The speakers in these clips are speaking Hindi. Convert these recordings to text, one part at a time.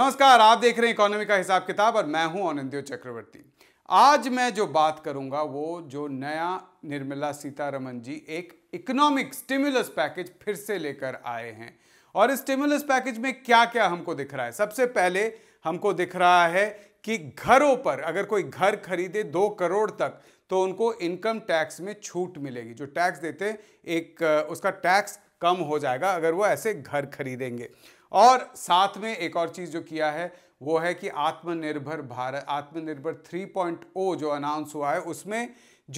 नमस्कार आप देख रहे हैं इकोनॉमी का हिसाब किताब और मैं हूं आनंदियो चक्रवर्ती आज मैं जो बात करूंगा वो जो नया निर्मला सीतारमन जी एक इकोनॉमिक स्टिमुलस पैकेज फिर से लेकर आए हैं और इस स्टिमुलस पैकेज में क्या क्या हमको दिख रहा है सबसे पहले हमको दिख रहा है कि घरों पर अगर कोई घर खरीदे दो करोड़ तक तो उनको इनकम टैक्स में छूट मिलेगी जो टैक्स देते एक उसका टैक्स कम हो जाएगा अगर वो ऐसे घर खरीदेंगे और साथ में एक और चीज़ जो किया है वो है कि आत्मनिर्भर भारत आत्मनिर्भर 3.0 जो अनाउंस हुआ है उसमें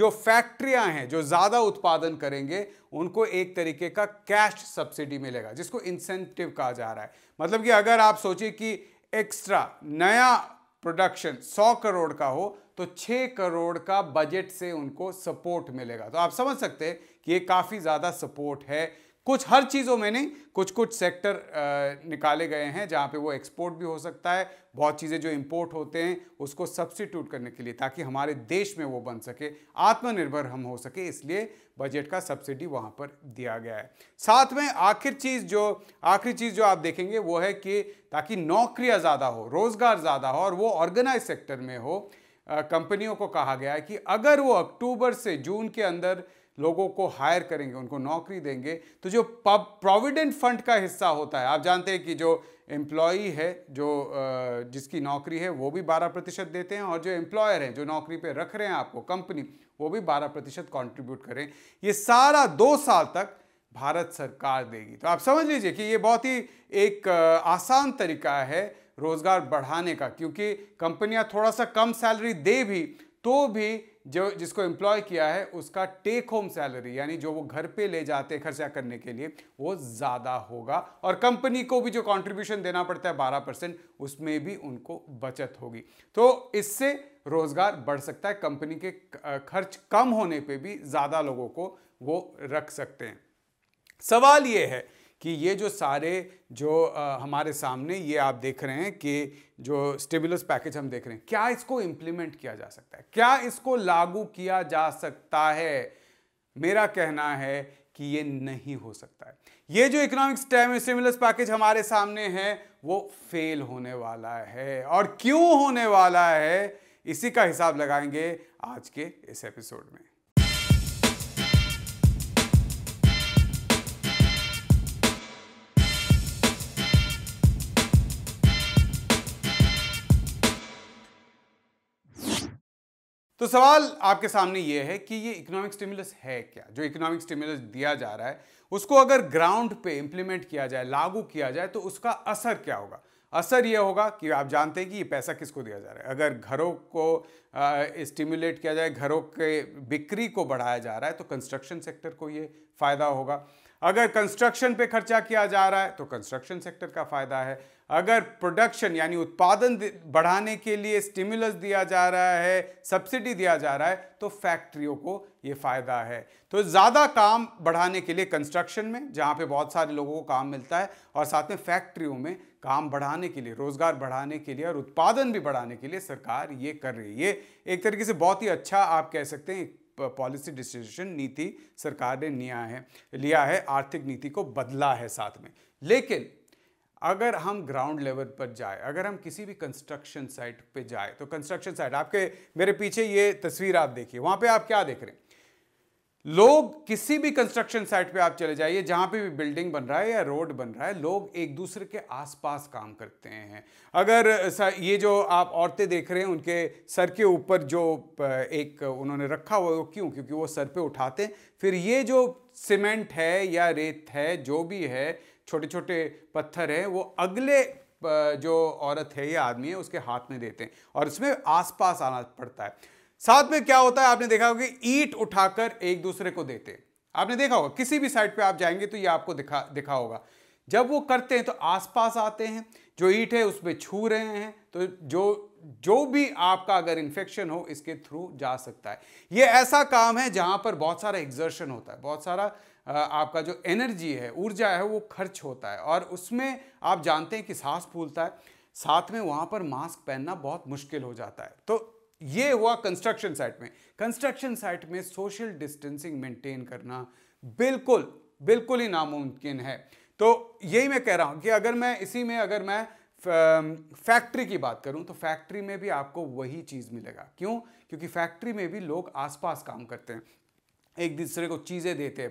जो फैक्ट्रियां हैं जो ज़्यादा उत्पादन करेंगे उनको एक तरीके का कैश सब्सिडी मिलेगा जिसको इंसेंटिव कहा जा रहा है मतलब कि अगर आप सोचिए कि एक्स्ट्रा नया प्रोडक्शन 100 करोड़ का हो तो 6 करोड़ का बजट से उनको सपोर्ट मिलेगा तो आप समझ सकते हैं कि ये काफ़ी ज़्यादा सपोर्ट है कुछ हर चीज़ों में नहीं कुछ कुछ सेक्टर निकाले गए हैं जहाँ पे वो एक्सपोर्ट भी हो सकता है बहुत चीज़ें जो इम्पोर्ट होते हैं उसको सब्सिट्यूट करने के लिए ताकि हमारे देश में वो बन सके आत्मनिर्भर हम हो सके इसलिए बजट का सब्सिडी वहाँ पर दिया गया है साथ में आखिर चीज़ जो आखिरी चीज़ जो आप देखेंगे वो है कि ताकि नौकरियाँ ज़्यादा हो रोज़गार ज़्यादा हो और वो ऑर्गेनाइज सेक्टर में हो कंपनियों को कहा गया है कि अगर वो अक्टूबर से जून के अंदर लोगों को हायर करेंगे उनको नौकरी देंगे तो जो प्रोविडेंट फंड का हिस्सा होता है आप जानते हैं कि जो एम्प्लॉई है जो जिसकी नौकरी है वो भी 12 प्रतिशत देते हैं और जो एम्प्लॉयर हैं जो नौकरी पे रख रहे हैं आपको कंपनी वो भी 12 प्रतिशत कॉन्ट्रीब्यूट करें ये सारा दो साल तक भारत सरकार देगी तो आप समझ लीजिए कि ये बहुत ही एक आसान तरीका है रोज़गार बढ़ाने का क्योंकि कंपनियाँ थोड़ा सा कम सैलरी दे भी तो भी जो जिसको एम्प्लॉय किया है उसका टेक होम सैलरी यानी जो वो घर पे ले जाते हैं खर्चा करने के लिए वो ज़्यादा होगा और कंपनी को भी जो कंट्रीब्यूशन देना पड़ता है बारह परसेंट उसमें भी उनको बचत होगी तो इससे रोज़गार बढ़ सकता है कंपनी के खर्च कम होने पे भी ज़्यादा लोगों को वो रख सकते हैं सवाल ये है कि ये जो सारे जो हमारे सामने ये आप देख रहे हैं कि जो स्टेबुलस पैकेज हम देख रहे हैं क्या इसको इम्प्लीमेंट किया जा सकता है क्या इसको लागू किया जा सकता है मेरा कहना है कि ये नहीं हो सकता है ये जो इकोनॉमिक स्टेबुलस पैकेज हमारे सामने है वो फेल होने वाला है और क्यों होने वाला है इसी का हिसाब लगाएंगे आज के इस एपिसोड में तो सवाल आपके सामने ये है कि ये इकोनॉमिक स्टिमुलस है क्या जो इकोनॉमिक स्टिमुलस दिया जा रहा है उसको अगर ग्राउंड पे इम्प्लीमेंट किया जाए लागू किया जाए तो उसका असर क्या होगा असर यह होगा कि आप जानते हैं कि ये पैसा किसको दिया जा रहा है अगर घरों को स्टिमुलेट किया जाए घरों के बिक्री को बढ़ाया जा रहा है तो कंस्ट्रक्शन सेक्टर को ये फ़ायदा होगा अगर कंस्ट्रक्शन पे खर्चा किया जा रहा है तो कंस्ट्रक्शन सेक्टर का फ़ायदा है अगर प्रोडक्शन यानी उत्पादन बढ़ाने के लिए स्टिमुलस दिया जा रहा है सब्सिडी दिया जा रहा है तो फैक्ट्रियों को ये फ़ायदा है तो ज़्यादा काम बढ़ाने के लिए कंस्ट्रक्शन में जहाँ पे बहुत सारे लोगों को काम मिलता है और साथ में फैक्ट्रियों में काम बढ़ाने के लिए रोज़गार बढ़ाने के लिए और उत्पादन भी बढ़ाने के लिए सरकार ये कर रही है ये एक तरीके से बहुत ही अच्छा आप कह सकते हैं पॉलिसी डिसीजन नीति सरकार ने लिया है लिया है आर्थिक नीति को बदला है साथ में लेकिन अगर हम ग्राउंड लेवल पर जाए अगर हम किसी भी कंस्ट्रक्शन साइट पे जाए तो कंस्ट्रक्शन साइट आपके मेरे पीछे ये तस्वीर आप देखिए वहां पे आप क्या देख रहे हैं लोग किसी भी कंस्ट्रक्शन साइट पे आप चले जाइए जहां पे भी बिल्डिंग बन रहा है या रोड बन रहा है लोग एक दूसरे के आसपास काम करते हैं अगर ये जो आप औरतें देख रहे हैं उनके सर के ऊपर जो एक उन्होंने रखा हुआ वो क्यों क्योंकि वो सर पे उठाते हैं फिर ये जो सीमेंट है या रेत है जो भी है छोटे छोटे पत्थर हैं वो अगले जो औरत है या आदमी है उसके हाथ में देते हैं और उसमें आसपास आना पड़ता है साथ में क्या होता है आपने देखा होगा कि ईट उठाकर एक दूसरे को देते हैं आपने देखा होगा किसी भी साइड पे आप जाएंगे तो ये आपको दिखा दिखा होगा जब वो करते हैं तो आसपास आते हैं जो ईट है उसमें छू रहे हैं तो जो जो भी आपका अगर इन्फेक्शन हो इसके थ्रू जा सकता है ये ऐसा काम है जहां पर बहुत सारा एग्जर्शन होता है बहुत सारा आपका जो एनर्जी है ऊर्जा है वो खर्च होता है और उसमें आप जानते हैं कि सांस फूलता है साथ में वहाँ पर मास्क पहनना बहुत मुश्किल हो जाता है तो ये हुआ कंस्ट्रक्शन साइट में कंस्ट्रक्शन साइट में सोशल डिस्टेंसिंग मेंटेन करना बिल्कुल बिल्कुल ही नामुमकिन है तो यही मैं कह रहा हूँ कि अगर मैं इसी में अगर मैं फैक्ट्री की बात करूं तो फैक्ट्री में भी आपको वही चीज़ मिलेगा क्यों क्योंकि फैक्ट्री में भी लोग आसपास काम करते हैं एक दूसरे को चीज़ें देते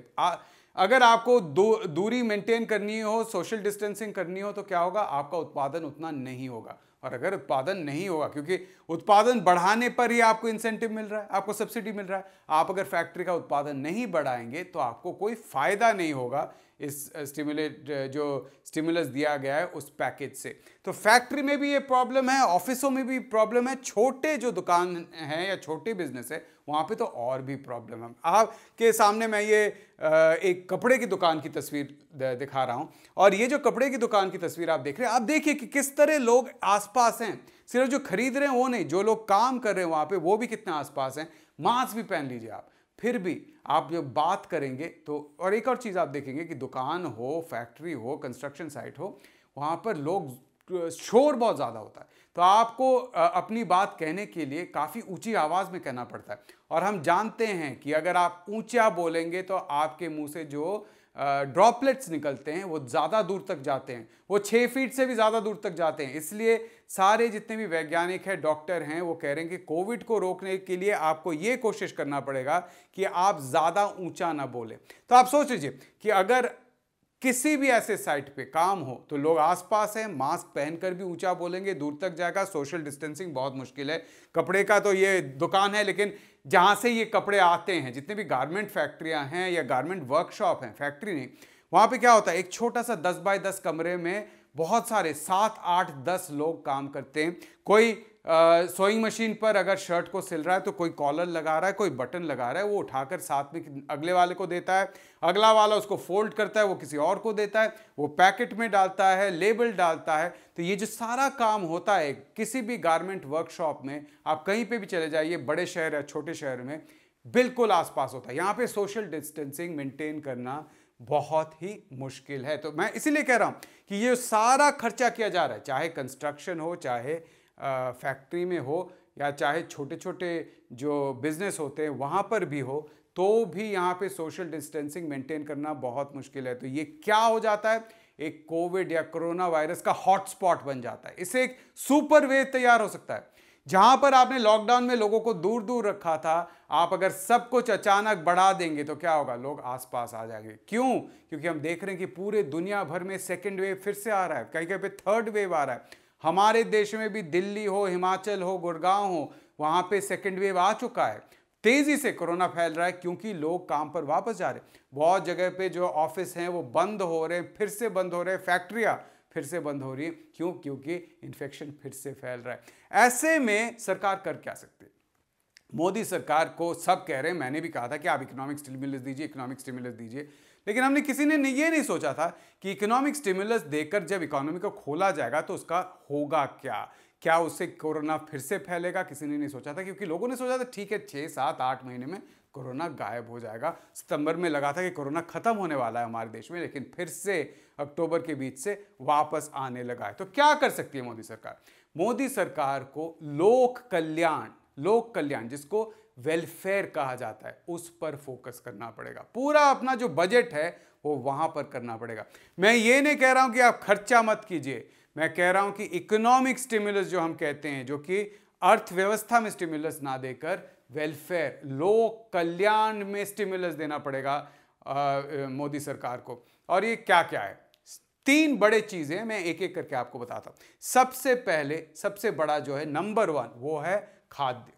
अगर आपको दो दूरी मेंटेन करनी हो सोशल डिस्टेंसिंग करनी हो तो क्या होगा आपका उत्पादन उतना नहीं होगा और अगर उत्पादन नहीं होगा क्योंकि उत्पादन बढ़ाने पर ही आपको इंसेंटिव मिल रहा है आपको सब्सिडी मिल रहा है आप अगर फैक्ट्री का उत्पादन नहीं बढ़ाएंगे तो आपको कोई फायदा नहीं होगा इस स्टिमुलेट जो स्टिमुलस दिया गया है उस पैकेज से तो फैक्ट्री में भी ये प्रॉब्लम है ऑफिसों में भी प्रॉब्लम है छोटे जो दुकान हैं या छोटे बिजनेस है वहाँ पे तो और भी प्रॉब्लम है आपके सामने मैं ये एक कपड़े की दुकान की तस्वीर दिखा रहा हूँ और ये जो कपड़े की दुकान की तस्वीर आप देख रहे हैं आप देखिए कि किस तरह लोग आसपास हैं सिर्फ जो खरीद रहे हैं वो नहीं जो लोग काम कर रहे हैं वहाँ पे वो भी कितने आसपास हैं मास्क भी पहन लीजिए आप फिर भी आप जब बात करेंगे तो और एक और चीज़ आप देखेंगे कि दुकान हो फैक्ट्री हो कंस्ट्रक्शन साइट हो वहाँ पर लोग शोर बहुत ज़्यादा होता है तो आपको अपनी बात कहने के लिए काफ़ी ऊंची आवाज़ में कहना पड़ता है और हम जानते हैं कि अगर आप ऊंचा बोलेंगे तो आपके मुंह से जो ड्रॉपलेट्स निकलते हैं वो ज़्यादा दूर तक जाते हैं वो छः फीट से भी ज़्यादा दूर तक जाते हैं इसलिए सारे जितने भी वैज्ञानिक हैं डॉक्टर हैं वो कह रहे हैं कि कोविड को रोकने के लिए आपको ये कोशिश करना पड़ेगा कि आप ज़्यादा ऊंचा ना बोले तो आप सोच लीजिए कि अगर किसी भी ऐसे साइट पे काम हो तो लोग आसपास हैं मास्क पहनकर भी ऊंचा बोलेंगे दूर तक जाएगा सोशल डिस्टेंसिंग बहुत मुश्किल है कपड़े का तो ये दुकान है लेकिन जहाँ से ये कपड़े आते हैं जितने भी गारमेंट फैक्ट्रियाँ हैं या गारमेंट वर्कशॉप हैं फैक्ट्री नहीं वहाँ पे क्या होता है एक छोटा सा दस बाय दस कमरे में बहुत सारे सात आठ दस लोग काम करते हैं कोई सोइंग मशीन पर अगर शर्ट को सिल रहा है तो कोई कॉलर लगा रहा है कोई बटन लगा रहा है वो उठाकर साथ में अगले वाले को देता है अगला वाला उसको फोल्ड करता है वो किसी और को देता है वो पैकेट में डालता है लेबल डालता है तो ये जो सारा काम होता है किसी भी गारमेंट वर्कशॉप में आप कहीं पर भी चले जाइए बड़े शहर या छोटे शहर में बिल्कुल आसपास होता है यहाँ पे सोशल डिस्टेंसिंग मेंटेन करना बहुत ही मुश्किल है तो मैं इसीलिए कह रहा हूँ कि ये सारा खर्चा किया जा रहा है चाहे कंस्ट्रक्शन हो चाहे फैक्ट्री में हो या चाहे छोटे छोटे जो बिजनेस होते हैं वहाँ पर भी हो तो भी यहाँ पे सोशल डिस्टेंसिंग मेंटेन करना बहुत मुश्किल है तो ये क्या हो जाता है एक कोविड या कोरोना वायरस का हॉटस्पॉट बन जाता है इससे एक सुपर वेव तैयार हो सकता है जहां पर आपने लॉकडाउन में लोगों को दूर दूर रखा था आप अगर सब कुछ अचानक बढ़ा देंगे तो क्या होगा लोग आसपास आ जाएंगे क्यों क्योंकि हम देख रहे हैं कि पूरे दुनिया भर में सेकेंड वेव फिर से आ रहा है कहीं कहीं पर थर्ड वेव आ रहा है हमारे देश में भी दिल्ली हो हिमाचल हो गुड़गांव हो वहां पे सेकेंड वेव आ चुका है तेजी से कोरोना फैल रहा है क्योंकि लोग काम पर वापस जा रहे हैं बहुत जगह पे जो ऑफिस हैं वो बंद हो रहे हैं फिर से बंद हो रहे हैं फैक्ट्रियाँ फिर से बंद हो रही है क्यों क्योंकि इन्फेक्शन फिर से फैल रहा है ऐसे में सरकार कर क्या सकती है मोदी सरकार को सब कह रहे हैं मैंने भी कहा था कि आप इकोनॉमिक स्टिमुलस दीजिए इकोनॉमिक स्टिमुलस दीजिए लेकिन हमने किसी ने ये नहीं सोचा था कि इकोनॉमिक स्टिमुलस देकर जब इकोनॉमी को खोला जाएगा तो उसका होगा क्या क्या उससे कोरोना फिर से फैलेगा किसी ने नहीं सोचा था क्योंकि लोगों ने सोचा था ठीक है छः सात आठ महीने में कोरोना गायब हो जाएगा सितंबर में लगा था कि कोरोना ख़त्म होने वाला है हमारे देश में लेकिन फिर से अक्टूबर के बीच से वापस आने लगा है तो क्या कर सकती है मोदी सरकार मोदी सरकार को लोक कल्याण लोक कल्याण जिसको वेलफेयर कहा जाता है उस पर फोकस करना पड़ेगा पूरा अपना जो बजट है वो वहां पर करना पड़ेगा मैं ये नहीं कह रहा हूं कि आप खर्चा मत कीजिए मैं कह रहा हूं कि इकोनॉमिक स्टिमुलस जो हम कहते हैं जो कि अर्थव्यवस्था में स्टिमुलस ना देकर वेलफेयर लोक कल्याण में स्टिमुलस देना पड़ेगा मोदी सरकार को और ये क्या क्या है तीन बड़े चीज़ें मैं एक एक करके आपको बताता हूँ सबसे पहले सबसे बड़ा जो है नंबर वन वो है खाद्य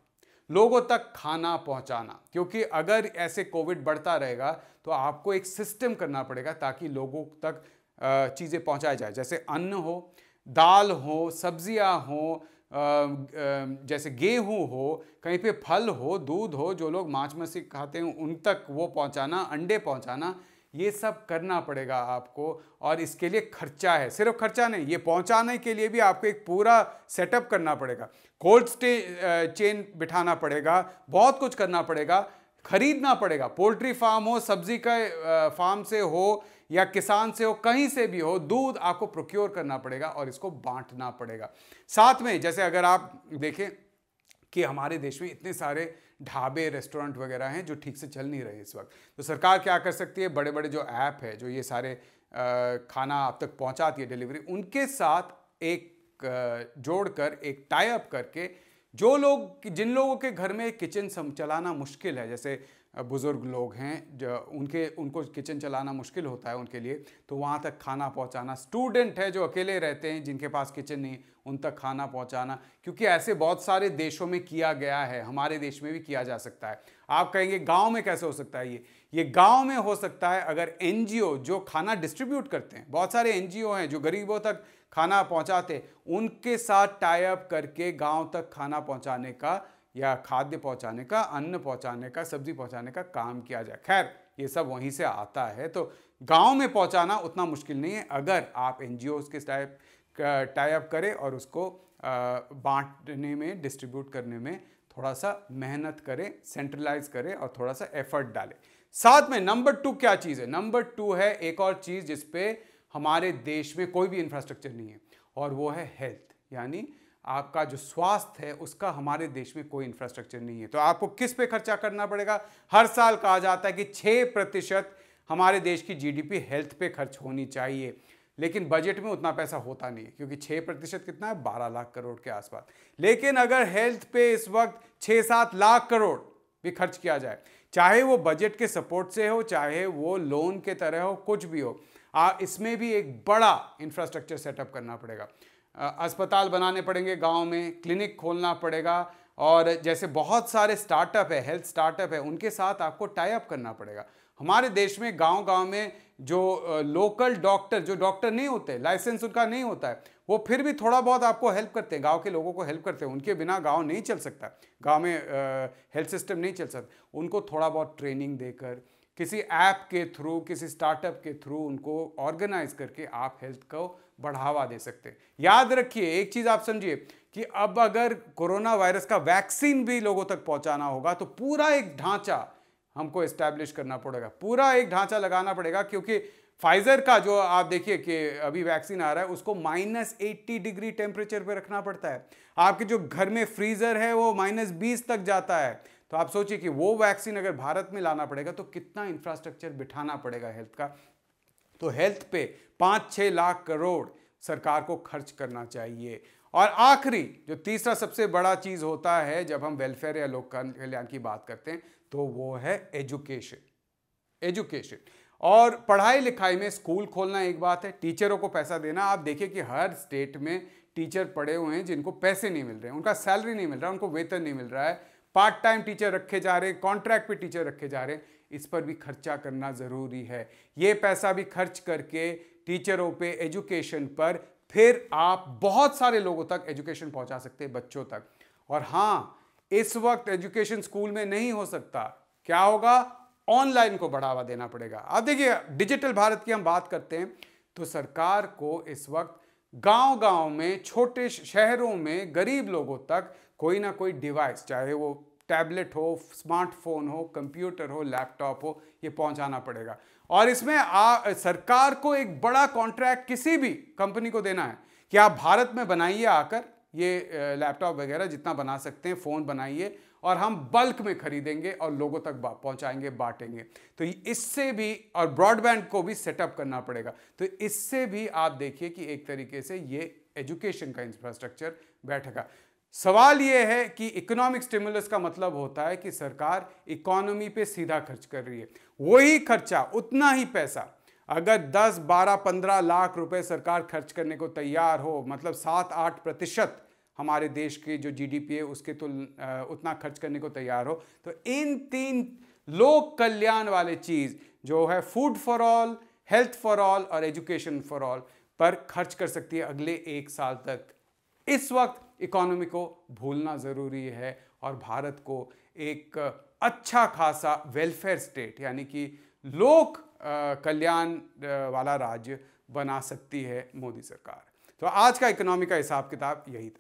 लोगों तक खाना पहुंचाना क्योंकि अगर ऐसे कोविड बढ़ता रहेगा तो आपको एक सिस्टम करना पड़ेगा ताकि लोगों तक चीज़ें पहुंचाई जाए जैसे अन्न हो दाल हो सब्जियां हो जैसे गेहूं हो कहीं पे फल हो दूध हो जो लोग माछ मछली खाते हैं उन तक वो पहुंचाना अंडे पहुंचाना ये सब करना पड़ेगा आपको और इसके लिए खर्चा है सिर्फ खर्चा नहीं ये पहुंचाने के लिए भी आपको एक पूरा सेटअप करना पड़ेगा कोल्ड स्टे चेन बिठाना पड़ेगा बहुत कुछ करना पड़ेगा खरीदना पड़ेगा पोल्ट्री फार्म हो सब्जी का फार्म से हो या किसान से हो कहीं से भी हो दूध आपको प्रोक्योर करना पड़ेगा और इसको बांटना पड़ेगा साथ में जैसे अगर आप देखें कि हमारे देश में इतने सारे ढाबे रेस्टोरेंट वगैरह हैं जो ठीक से चल नहीं रहे इस वक्त तो सरकार क्या कर सकती है बड़े बड़े जो ऐप है जो ये सारे खाना आप तक पहुंचाती है डिलीवरी उनके साथ एक जोड़कर एक टाई अप करके जो लोग जिन लोगों के घर में किचन चलाना मुश्किल है जैसे बुज़ुर्ग लोग हैं जो उनके उनको किचन चलाना मुश्किल होता है उनके लिए तो वहाँ तक खाना पहुँचाना स्टूडेंट है जो अकेले रहते हैं जिनके पास किचन नहीं उन तक खाना पहुँचाना क्योंकि ऐसे बहुत सारे देशों में किया गया है हमारे देश में भी किया जा सकता है आप कहेंगे गाँव में कैसे हो सकता है ये ये गाँव में हो सकता है अगर एन जो खाना डिस्ट्रीब्यूट करते हैं बहुत सारे एन हैं जो गरीबों तक खाना पहुँचाते उनके साथ टाई अप करके गाँव तक खाना पहुँचाने का या खाद्य पहुंचाने का अन्न पहुंचाने का सब्जी पहुंचाने का काम किया जाए खैर ये सब वहीं से आता है तो गांव में पहुंचाना उतना मुश्किल नहीं है अगर आप एन के टाइप टाइप करें और उसको बांटने में डिस्ट्रीब्यूट करने में थोड़ा सा मेहनत करें सेंट्रलाइज करें और थोड़ा सा एफर्ट डालें साथ में नंबर टू क्या चीज़ है नंबर टू है एक और चीज़ जिसपे हमारे देश में कोई भी इंफ्रास्ट्रक्चर नहीं है और वो है हेल्थ यानी आपका जो स्वास्थ्य है उसका हमारे देश में कोई इंफ्रास्ट्रक्चर नहीं है तो आपको किस पे खर्चा करना पड़ेगा हर साल कहा जाता है कि छः प्रतिशत हमारे देश की जीडीपी हेल्थ पे खर्च होनी चाहिए लेकिन बजट में उतना पैसा होता नहीं है क्योंकि छः प्रतिशत कितना है बारह लाख करोड़ के आसपास लेकिन अगर हेल्थ पे इस वक्त छः सात लाख करोड़ भी खर्च किया जाए चाहे वो बजट के सपोर्ट से हो चाहे वो लोन के तरह हो कुछ भी हो आ, इसमें भी एक बड़ा इंफ्रास्ट्रक्चर सेटअप करना पड़ेगा अस्पताल बनाने पड़ेंगे गांव में क्लिनिक खोलना पड़ेगा और जैसे बहुत सारे स्टार्टअप है हेल्थ स्टार्टअप है उनके साथ आपको टाई अप करना पड़ेगा हमारे देश में गांव गांव में जो लोकल डॉक्टर जो डॉक्टर नहीं होते लाइसेंस उनका नहीं होता है वो फिर भी थोड़ा बहुत आपको हेल्प करते हैं गांव के लोगों को हेल्प करते हैं उनके बिना गांव नहीं चल सकता गांव में हेल्थ सिस्टम नहीं चल सकता उनको थोड़ा बहुत ट्रेनिंग देकर किसी ऐप के थ्रू किसी स्टार्टअप के थ्रू उनको ऑर्गेनाइज करके आप हेल्थ को बढ़ावा दे सकते हैं याद रखिए एक चीज़ आप समझिए कि अब अगर कोरोना वायरस का वैक्सीन भी लोगों तक पहुंचाना होगा तो पूरा एक ढांचा हमको इस्टेब्लिश करना पड़ेगा पूरा एक ढांचा लगाना पड़ेगा क्योंकि फाइजर का जो आप देखिए कि अभी वैक्सीन आ रहा है उसको माइनस एट्टी डिग्री टेम्परेचर पर रखना पड़ता है आपके जो घर में फ्रीज़र है वो माइनस बीस तक जाता है तो आप सोचिए कि वो वैक्सीन अगर भारत में लाना पड़ेगा तो कितना इंफ्रास्ट्रक्चर बिठाना पड़ेगा हेल्थ का तो हेल्थ पे पाँच छः लाख करोड़ सरकार को खर्च करना चाहिए और आखिरी जो तीसरा सबसे बड़ा चीज़ होता है जब हम वेलफेयर या लोक कल्याण की बात करते हैं तो वो है एजुकेशन एजुकेशन और पढ़ाई लिखाई में स्कूल खोलना एक बात है टीचरों को पैसा देना आप देखिए कि हर स्टेट में टीचर पड़े हुए हैं जिनको पैसे नहीं मिल रहे हैं उनका सैलरी नहीं मिल रहा उनको वेतन नहीं मिल रहा है पार्ट टाइम टीचर रखे जा रहे हैं कॉन्ट्रैक्ट पे टीचर रखे जा रहे हैं इस पर भी खर्चा करना ज़रूरी है ये पैसा भी खर्च करके टीचरों पे एजुकेशन पर फिर आप बहुत सारे लोगों तक एजुकेशन पहुंचा सकते हैं बच्चों तक और हाँ इस वक्त एजुकेशन स्कूल में नहीं हो सकता क्या होगा ऑनलाइन को बढ़ावा देना पड़ेगा अब देखिए डिजिटल भारत की हम बात करते हैं तो सरकार को इस वक्त गांव गांव में छोटे शहरों में गरीब लोगों तक कोई ना कोई डिवाइस चाहे वो टैबलेट हो स्मार्टफोन हो कंप्यूटर हो लैपटॉप हो ये पहुंचाना पड़ेगा और इसमें आ, सरकार को एक बड़ा कॉन्ट्रैक्ट किसी भी कंपनी को देना है कि आप भारत में बनाइए आकर ये लैपटॉप वगैरह जितना बना सकते हैं फ़ोन बनाइए और हम बल्क में खरीदेंगे और लोगों तक पहुंचाएंगे बांटेंगे तो इससे भी और ब्रॉडबैंड को भी सेटअप करना पड़ेगा तो इससे भी आप देखिए कि एक तरीके से ये एजुकेशन का इंफ्रास्ट्रक्चर बैठेगा सवाल यह है कि इकोनॉमिक स्टिमुलस का मतलब होता है कि सरकार इकोनॉमी पे सीधा खर्च कर रही है वही खर्चा उतना ही पैसा अगर 10, 12, 15 लाख रुपए सरकार खर्च करने को तैयार हो मतलब सात आठ प्रतिशत हमारे देश के जो जीडीपी है उसके तो उतना खर्च करने को तैयार हो तो इन तीन लोक कल्याण वाले चीज़ जो है food for all health for all और एजुकेशन फॉर ऑल पर खर्च कर सकती है अगले एक साल तक इस वक्त इकोनॉमी को भूलना ज़रूरी है और भारत को एक अच्छा खासा वेलफेयर स्टेट यानी कि लोक कल्याण वाला राज्य बना सकती है मोदी सरकार तो आज का इकोनॉमी का हिसाब किताब यही था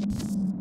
you